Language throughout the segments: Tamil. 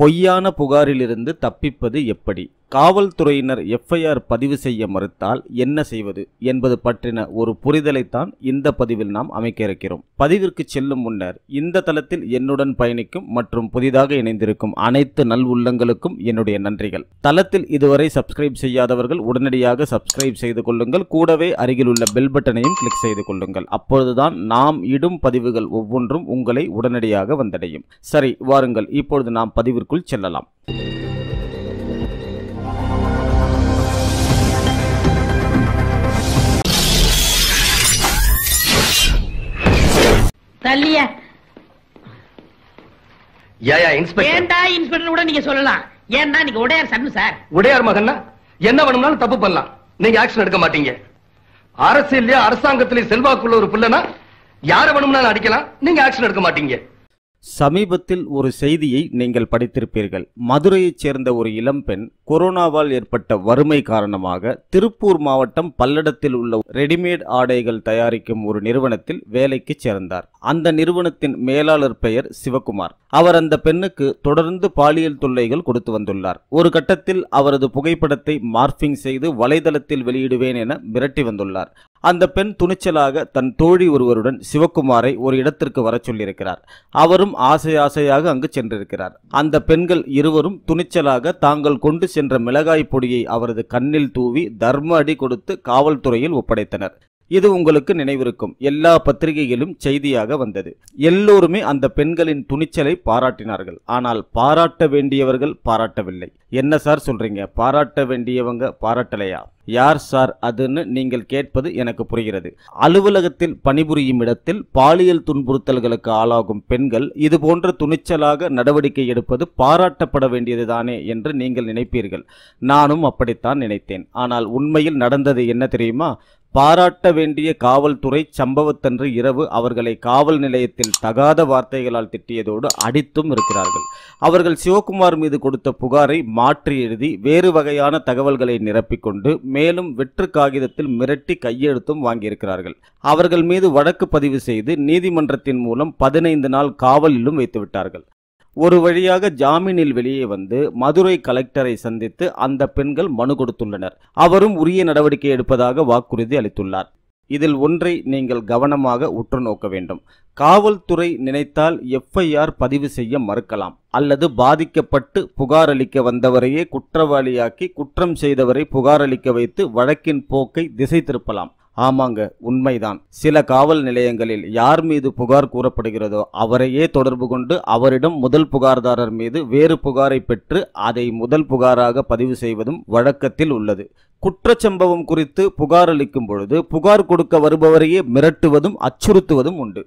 பொய்யான புகாரிலிருந்து தப்பிப்பது எப்படி காவல்துறையினர் எஃப்ஐஆர் பதிவு செய்ய மறுத்தால் என்ன செய்வது என்பது பற்றின ஒரு புரிதலைத்தான் இந்த பதிவில் நாம் அமைக்க இருக்கிறோம் பதிவிற்கு செல்லும் முன்னர் இந்த தளத்தில் என்னுடன் பயணிக்கும் மற்றும் புதிதாக இணைந்திருக்கும் அனைத்து நல் உள்ளங்களுக்கும் என்னுடைய நன்றிகள் தளத்தில் இதுவரை சப்ஸ்கிரைப் செய்யாதவர்கள் உடனடியாக சப்ஸ்கிரைப் செய்து கொள்ளுங்கள் கூடவே அருகில் உள்ள பெல் பட்டனையும் கிளிக் செய்து கொள்ளுங்கள் அப்பொழுதுதான் நாம் இடும் பதிவுகள் ஒவ்வொன்றும் உங்களை உடனடியாக வந்தடையும் சரி வாருங்கள் இப்பொழுது நாம் பதிவிற்குள் செல்லலாம் தள்ளிய யாயா இன்ஸ்பெக்டர் ஏன்டா இன்ஸ்பெக்டர் கூட நீங்க சொல்லலாம் ஏன்னா நீங்க உடையார் சன்னு சார் உடையார் மகன்னா என்ன வேணும்னாலும் தப்பு பண்ணலாம் நீங்க ஆக்ஷன் எடுக்க மாட்டீங்க அரசியல்ல அரசாங்கத்திலே செல்வாக்குள்ள ஒரு பிள்ளைனா யார வேணும்னாலும் அடிக்கலாம் நீங்க ஆக்ஷன் எடுக்க மாட்டீங்க சமீபத்தில் ஒரு செய்தியை நீங்கள் படித்திருப்பீர்கள் மதுரையைச் சேர்ந்த ஒரு இளம்பெண் கொரோனாவால் ஏற்பட்ட வறுமை காரணமாக திருப்பூர் மாவட்டம் பல்லடத்தில் உள்ள ரெடிமேட் ஆடைகள் தயாரிக்கும் ஒரு நிறுவனத்தில் வேலைக்கு சேர்ந்தார் அந்த நிறுவனத்தின் மேலாளர் பெயர் சிவகுமார் அவர் அந்த பெண்ணுக்கு தொடர்ந்து பாலியல் தொல்லைகள் கொடுத்து வந்துள்ளார் ஒரு கட்டத்தில் அவரது புகைப்படத்தை மார்பிங் செய்து வலைதளத்தில் வெளியிடுவேன் என மிரட்டி வந்துள்ளார் அந்த பெண் துணிச்சலாக தன் தோழி ஒருவருடன் சிவக்குமாரை ஒரு இடத்திற்கு வர சொல்லியிருக்கிறார் அவரும் ஆசை ஆசையாக அங்கு சென்றிருக்கிறார் அந்த பெண்கள் இருவரும் துணிச்சலாக தாங்கள் கொண்டு சென்ற மிளகாய் பொடியை அவரது கண்ணில் தூவி தர்ம அடி கொடுத்து காவல்துறையில் ஒப்படைத்தனர் இது உங்களுக்கு நினைவிருக்கும் எல்லா பத்திரிகையிலும் செய்தியாக வந்தது எல்லோருமே அந்த பெண்களின் துணிச்சலை பாராட்டினார்கள் ஆனால் பாராட்ட வேண்டியவர்கள் பாராட்டவில்லை என்ன சார் சொல்றீங்க பாராட்ட வேண்டியவங்க பாராட்டலையா யார் சார் அதுன்னு நீங்கள் கேட்பது எனக்கு புரிகிறது அலுவலகத்தில் பணிபுரியும் இடத்தில் பாலியல் துன்புறுத்தல்களுக்கு ஆளாகும் பெண்கள் இது போன்ற துணிச்சலாக நடவடிக்கை எடுப்பது பாராட்டப்பட வேண்டியதுதானே என்று நீங்கள் நினைப்பீர்கள் நானும் அப்படித்தான் நினைத்தேன் ஆனால் உண்மையில் நடந்தது என்ன தெரியுமா பாராட்ட வேண்டிய காவல்துறை சம்பவத்தன்று இரவு அவர்களை காவல் நிலையத்தில் தகாத வார்த்தைகளால் திட்டியதோடு அடித்தும் இருக்கிறார்கள் அவர்கள் சிவகுமார் மீது கொடுத்த புகாரை மாற்றி எழுதி வேறு வகையான தகவல்களை நிரப்பிக்கொண்டு மேலும் வெற்று காகிதத்தில் மிரட்டி கையெழுத்தும் வாங்கியிருக்கிறார்கள் அவர்கள் மீது வழக்கு பதிவு செய்து நீதிமன்றத்தின் மூலம் பதினைந்து நாள் காவலிலும் வைத்துவிட்டார்கள் ஒரு வழியாக ஜாமீனில் வெளியே வந்து மதுரை கலெக்டரை சந்தித்து அந்த பெண்கள் மனு கொடுத்துள்ளனர் அவரும் உரிய நடவடிக்கை எடுப்பதாக வாக்குறுதி அளித்துள்ளார் இதில் ஒன்றை நீங்கள் கவனமாக உற்று நோக்க வேண்டும் காவல்துறை நினைத்தால் எஃப்ஐஆர் பதிவு செய்ய மறுக்கலாம் அல்லது பாதிக்கப்பட்டு புகார் அளிக்க வந்தவரையே குற்றவாளியாக்கி குற்றம் செய்தவரை புகார் அளிக்க வைத்து வழக்கின் போக்கை திசை திருப்பலாம் ஆமாங்க உண்மைதான் சில காவல் நிலையங்களில் யார் மீது புகார் கூறப்படுகிறதோ அவரையே தொடர்பு கொண்டு அவரிடம் முதல் புகார்தாரர் மீது வேறு புகாரை பெற்று அதை முதல் புகாராக பதிவு செய்வதும் வழக்கத்தில் உள்ளது குற்றச்சம்பவம் குறித்து புகார் அளிக்கும் பொழுது புகார் கொடுக்க வருபவரையே மிரட்டுவதும் அச்சுறுத்துவதும் உண்டு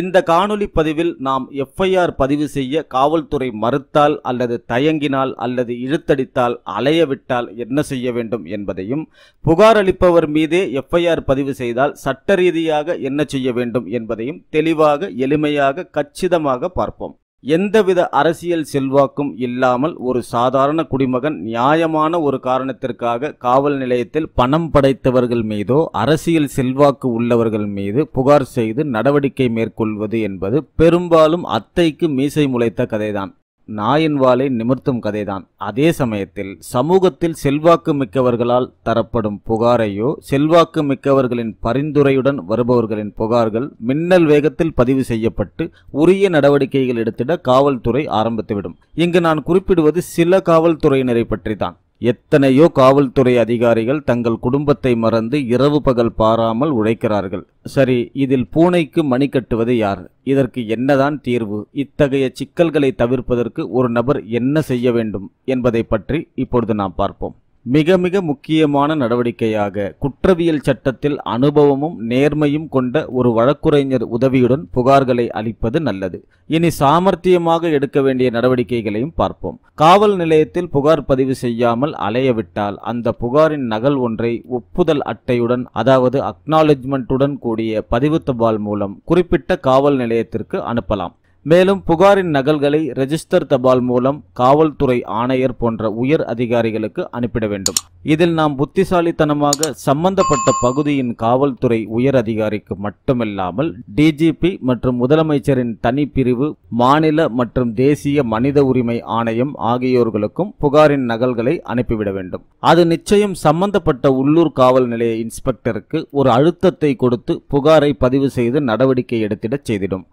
இந்த காணொலி பதிவில் நாம் எஃப்ஐஆர் பதிவு செய்ய காவல்துறை மறுத்தால் அல்லது தயங்கினால் அல்லது இழுத்தடித்தால் அலையவிட்டால் என்ன செய்ய வேண்டும் என்பதையும் புகார் அளிப்பவர் மீதே எஃப்ஐஆர் பதிவு செய்தால் சட்ட ரீதியாக என்ன செய்ய வேண்டும் என்பதையும் தெளிவாக எளிமையாக கச்சிதமாக பார்ப்போம் எந்தவித அரசியல் செல்வாக்கும் இல்லாமல் ஒரு சாதாரண குடிமகன் நியாயமான ஒரு காரணத்திற்காக காவல் நிலையத்தில் பணம் படைத்தவர்கள் மீதோ அரசியல் செல்வாக்கு உள்ளவர்கள் மீது புகார் செய்து நடவடிக்கை மேற்கொள்வது என்பது பெரும்பாலும் அத்தைக்கு மீசை முளைத்த கதைதான் நாயின் வாலை நிமிர்த்தும் கதைதான் அதே சமயத்தில் சமூகத்தில் செல்வாக்கு மிக்கவர்களால் தரப்படும் புகாரையோ செல்வாக்கு மிக்கவர்களின் பரிந்துரையுடன் வருபவர்களின் புகார்கள் மின்னல் வேகத்தில் பதிவு செய்யப்பட்டு உரிய நடவடிக்கைகள் எடுத்திட காவல்துறை ஆரம்பித்துவிடும் இங்கு நான் குறிப்பிடுவது சில காவல்துறையினரை பற்றி தான் எத்தனையோ காவல்துறை அதிகாரிகள் தங்கள் குடும்பத்தை மறந்து இரவு பகல் பாராமல் உழைக்கிறார்கள் சரி இதில் பூனைக்கு மணி கட்டுவது யார் இதற்கு என்னதான் தீர்வு இத்தகைய சிக்கல்களை தவிர்ப்பதற்கு ஒரு நபர் என்ன செய்ய வேண்டும் என்பதை பற்றி இப்பொழுது நாம் பார்ப்போம் மிக மிக முக்கியமான நடவடிக்கையாக குற்றவியல் சட்டத்தில் அனுபவமும் நேர்மையும் கொண்ட ஒரு வழக்குரைஞர் உதவியுடன் புகார்களை அளிப்பது நல்லது இனி சாமர்த்தியமாக எடுக்க வேண்டிய நடவடிக்கைகளையும் பார்ப்போம் காவல் நிலையத்தில் புகார் பதிவு செய்யாமல் அலையவிட்டால் அந்த புகாரின் நகல் ஒன்றை ஒப்புதல் அட்டையுடன் அதாவது அக்னாலஜ்மெண்ட்டுடன் கூடிய பதிவு தபால் மூலம் குறிப்பிட்ட காவல் நிலையத்திற்கு அனுப்பலாம் மேலும் புகாரின் நகல்களை ரெஜிஸ்டர் தபால் மூலம் காவல்துறை ஆணையர் போன்ற உயர் அதிகாரிகளுக்கு அனுப்பிட வேண்டும் இதில் நாம் புத்திசாலித்தனமாக சம்பந்தப்பட்ட பகுதியின் காவல்துறை உயர் அதிகாரிக்கு மட்டுமில்லாமல் டிஜிபி மற்றும் முதலமைச்சரின் தனிப்பிரிவு மாநில மற்றும் தேசிய மனித உரிமை ஆணையம் ஆகியோர்களுக்கும் புகாரின் நகல்களை அனுப்பிவிட வேண்டும் அது நிச்சயம் சம்பந்தப்பட்ட உள்ளூர் காவல் நிலைய இன்ஸ்பெக்டருக்கு ஒரு அழுத்தத்தை கொடுத்து புகாரை பதிவு செய்து நடவடிக்கை எடுத்திடச் செய்திடும்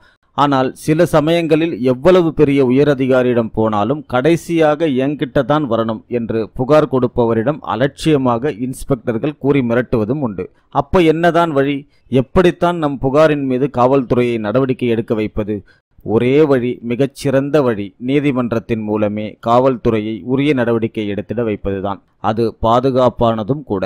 ஆனால் சில சமயங்களில் எவ்வளவு பெரிய உயரதிகாரியிடம் போனாலும் கடைசியாக என்கிட்ட தான் வரணும் என்று புகார் கொடுப்பவரிடம் அலட்சியமாக இன்ஸ்பெக்டர்கள் கூறி மிரட்டுவதும் உண்டு அப்ப என்னதான் வழி எப்படித்தான் நம் புகாரின் மீது காவல்துறையை நடவடிக்கை எடுக்க வைப்பது ஒரே வழி மிகச்சிறந்த வழி நீதிமன்றத்தின் மூலமே காவல்துறையை உரிய நடவடிக்கை எடுத்திட வைப்பதுதான் அது பாதுகாப்பானதும் கூட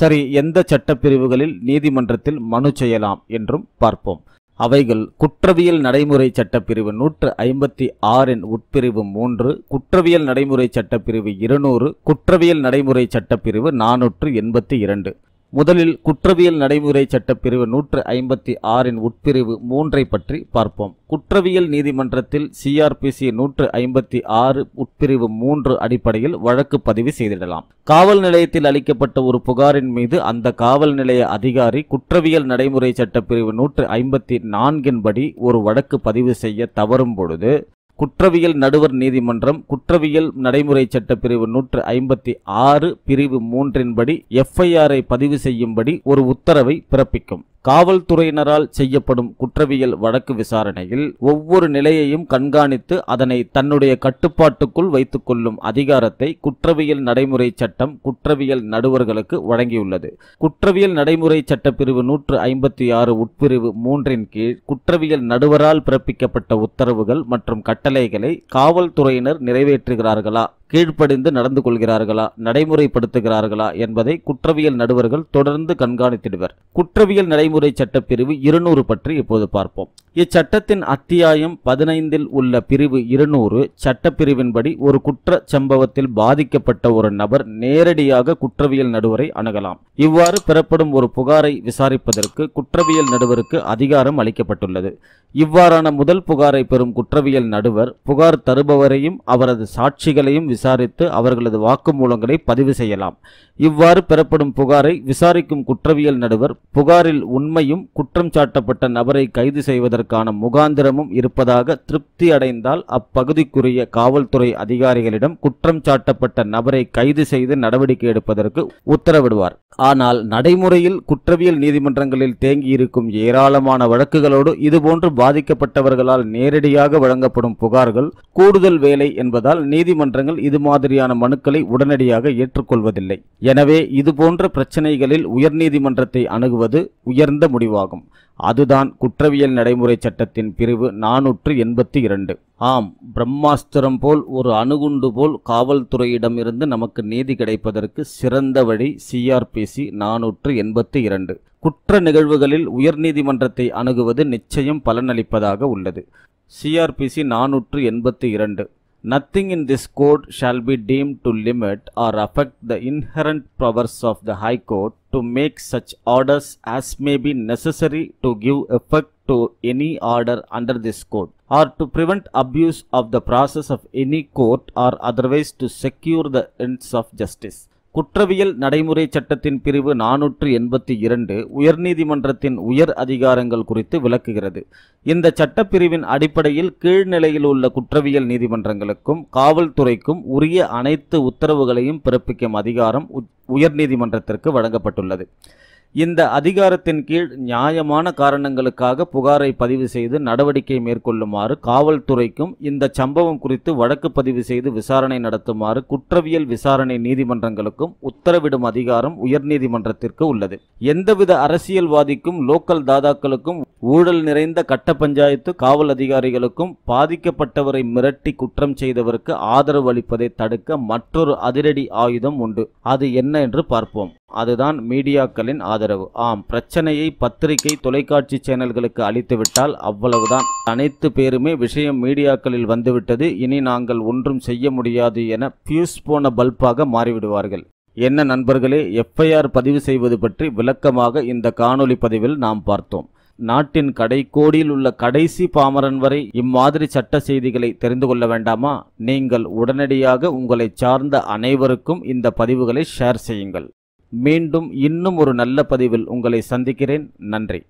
சரி எந்த சட்டப்பிரிவுகளில் நீதிமன்றத்தில் மனு செய்யலாம் என்றும் பார்ப்போம் அவைகள் குற்றவியல் நடைமுறை சட்டப்பிரிவு நூற்று ஐம்பத்தி ஆறின் உட்பிரிவு மூன்று குற்றவியல் நடைமுறை சட்டப்பிரிவு இருநூறு குற்றவியல் நடைமுறை சட்டப்பிரிவு நானூற்று எண்பத்தி இரண்டு முதலில் குற்றவியல் நடைமுறை சட்டப்பிரிவு நூற்று ஐம்பத்தி ஆறின் உட்பிரிவு மூன்றை பற்றி பார்ப்போம் குற்றவியல் நீதிமன்றத்தில் சிஆர்பிசி நூற்று ஐம்பத்தி ஆறு உட்பிரிவு மூன்று அடிப்படையில் வழக்கு பதிவு செய்திடலாம் காவல் நிலையத்தில் அளிக்கப்பட்ட ஒரு புகாரின் மீது அந்த காவல் நிலைய அதிகாரி குற்றவியல் நடைமுறை சட்டப்பிரிவு நூற்று ஐம்பத்தி நான்கின்படி ஒரு வழக்கு பதிவு செய்ய தவறும் பொழுது குற்றவியல் நடுவர் நீதிமன்றம் குற்றவியல் நடைமுறை சட்டப்பிரிவு நூற்று ஐம்பத்தி ஆறு பிரிவு மூன்றின்படி எஃப்ஐஆரை பதிவு செய்யும்படி ஒரு உத்தரவை பிறப்பிக்கும் காவல்துறையினரால் செய்யப்படும் குற்றவியல் வழக்கு விசாரணையில் ஒவ்வொரு நிலையையும் கண்காணித்து அதனை தன்னுடைய கட்டுப்பாட்டுக்குள் வைத்துக் கொள்ளும் அதிகாரத்தை குற்றவியல் நடைமுறை சட்டம் குற்றவியல் நடுவர்களுக்கு வழங்கியுள்ளது குற்றவியல் நடைமுறை சட்ட பிரிவு நூற்று ஐம்பத்தி ஆறு உட்பிரிவு மூன்றின் கீழ் குற்றவியல் நடுவரால் பிறப்பிக்கப்பட்ட உத்தரவுகள் மற்றும் கட்டளைகளை காவல்துறையினர் நிறைவேற்றுகிறார்களா கீழ்ப்படிந்து நடந்து கொள்கிறார்களா நடைமுறைப்படுத்துகிறார்களா என்பதை குற்றவியல் நடுவர்கள் தொடர்ந்து கண்காணித்திடுவர் குற்றவியல் நடைமுறை சட்டப்பிரிவு இருநூறு பற்றி இப்போது பார்ப்போம் இச்சட்டத்தின் அத்தியாயம் பதினைந்தில் உள்ள பிரிவு இருநூறு சட்டப்பிரிவின்படி ஒரு குற்ற சம்பவத்தில் பாதிக்கப்பட்ட ஒரு நபர் நேரடியாக குற்றவியல் நடுவரை அணுகலாம் இவ்வாறு பெறப்படும் ஒரு புகாரை விசாரிப்பதற்கு குற்றவியல் நடுவருக்கு அதிகாரம் அளிக்கப்பட்டுள்ளது இவ்வாறான முதல் புகாரை பெறும் குற்றவியல் நடுவர் புகார் தருபவரையும் அவரது சாட்சிகளையும் விசாரித்து அவர்களது வாக்குமூலங்களை பதிவு செய்யலாம் இவ்வாறு பெறப்படும் புகாரை விசாரிக்கும் குற்றவியல் நடுவர் புகாரில் உண்மையும் குற்றம் சாட்டப்பட்ட நபரை கைது செய்வதற்கான முகாந்திரமும் இருப்பதாக திருப்தி அடைந்தால் அப்பகுதிக்குரிய காவல்துறை அதிகாரிகளிடம் குற்றம் சாட்டப்பட்ட நபரை கைது செய்து நடவடிக்கை எடுப்பதற்கு உத்தரவிடுவார் ஆனால் நடைமுறையில் குற்றவியல் நீதிமன்றங்களில் தேங்கியிருக்கும் ஏராளமான வழக்குகளோடு இதுபோன்று பாதிக்கப்பட்டவர்களால் நேரடியாக வழங்கப்படும் புகார்கள் கூடுதல் வேலை என்பதால் நீதிமன்றங்கள் இது மாதிரியான மனுக்களை உடனடியாக ஏற்றுக்கொள்வதில்லை எனவே இதுபோன்ற பிரச்சினைகளில் உயர்நீதிமன்றத்தை அணுகுவது உயர்ந்த முடிவாகும் அதுதான் குற்றவியல் நடைமுறை சட்டத்தின் பிரிவு நானூற்று எண்பத்தி இரண்டு ஆம் பிரம்மாஸ்திரம் போல் ஒரு அணுகுண்டு போல் காவல்துறையிடமிருந்து நமக்கு நீதி கிடைப்பதற்கு சிறந்த வழி சிஆர்பிசி நாநூற்று எண்பத்தி இரண்டு குற்ற நிகழ்வுகளில் உயர்நீதிமன்றத்தை அணுகுவது நிச்சயம் பலனளிப்பதாக உள்ளது சிஆர்பிசி நானூற்று எண்பத்தி இரண்டு Nothing in this code shall be deemed to limit or affect the inherent powers of the High Court to make such orders as may be necessary to give effect to any order under this code or to prevent abuse of the process of any court or otherwise to secure the ends of justice. குற்றவியல் நடைமுறை சட்டத்தின் பிரிவு நானூற்று எண்பத்தி இரண்டு உயர்நீதிமன்றத்தின் உயர் அதிகாரங்கள் குறித்து விளக்குகிறது இந்த சட்டப்பிரிவின் அடிப்படையில் கீழ்நிலையில் உள்ள குற்றவியல் நீதிமன்றங்களுக்கும் காவல்துறைக்கும் உரிய அனைத்து உத்தரவுகளையும் பிறப்பிக்கும் அதிகாரம் உயர்நீதிமன்றத்திற்கு வழங்கப்பட்டுள்ளது இந்த அதிகாரத்தின் கீழ் நியாயமான காரணங்களுக்காக புகாரை பதிவு செய்து நடவடிக்கை மேற்கொள்ளுமாறு காவல்துறைக்கும் இந்த சம்பவம் குறித்து வழக்கு பதிவு செய்து விசாரணை நடத்துமாறு குற்றவியல் விசாரணை நீதிமன்றங்களுக்கும் உத்தரவிடும் அதிகாரம் உயர்நீதிமன்றத்திற்கு உள்ளது எந்தவித அரசியல்வாதிக்கும் லோக்கல் தாதாக்களுக்கும் ஊழல் நிறைந்த கட்ட பஞ்சாயத்து காவல் அதிகாரிகளுக்கும் பாதிக்கப்பட்டவரை மிரட்டி குற்றம் செய்தவருக்கு ஆதரவு அளிப்பதை தடுக்க மற்றொரு அதிரடி ஆயுதம் உண்டு அது என்ன என்று பார்ப்போம் அதுதான் மீடியாக்களின் ஆதரவு ஆம் பிரச்சனையை பத்திரிகை தொலைக்காட்சி சேனல்களுக்கு அளித்துவிட்டால் அவ்வளவுதான் அனைத்து பேருமே விஷயம் மீடியாக்களில் வந்துவிட்டது இனி நாங்கள் ஒன்றும் செய்ய முடியாது என பியூஸ் போன பல்பாக மாறிவிடுவார்கள் என்ன நண்பர்களே எஃப்ஐஆர் பதிவு செய்வது பற்றி விளக்கமாக இந்த காணொலி பதிவில் நாம் பார்த்தோம் நாட்டின் கடைக்கோடியில் உள்ள கடைசி பாமரன் வரை இம்மாதிரி சட்ட செய்திகளை தெரிந்து கொள்ள வேண்டாமா நீங்கள் உடனடியாக உங்களை சார்ந்த அனைவருக்கும் இந்த பதிவுகளை ஷேர் செய்யுங்கள் மீண்டும் இன்னும் ஒரு நல்ல பதிவில் உங்களை சந்திக்கிறேன் நன்றி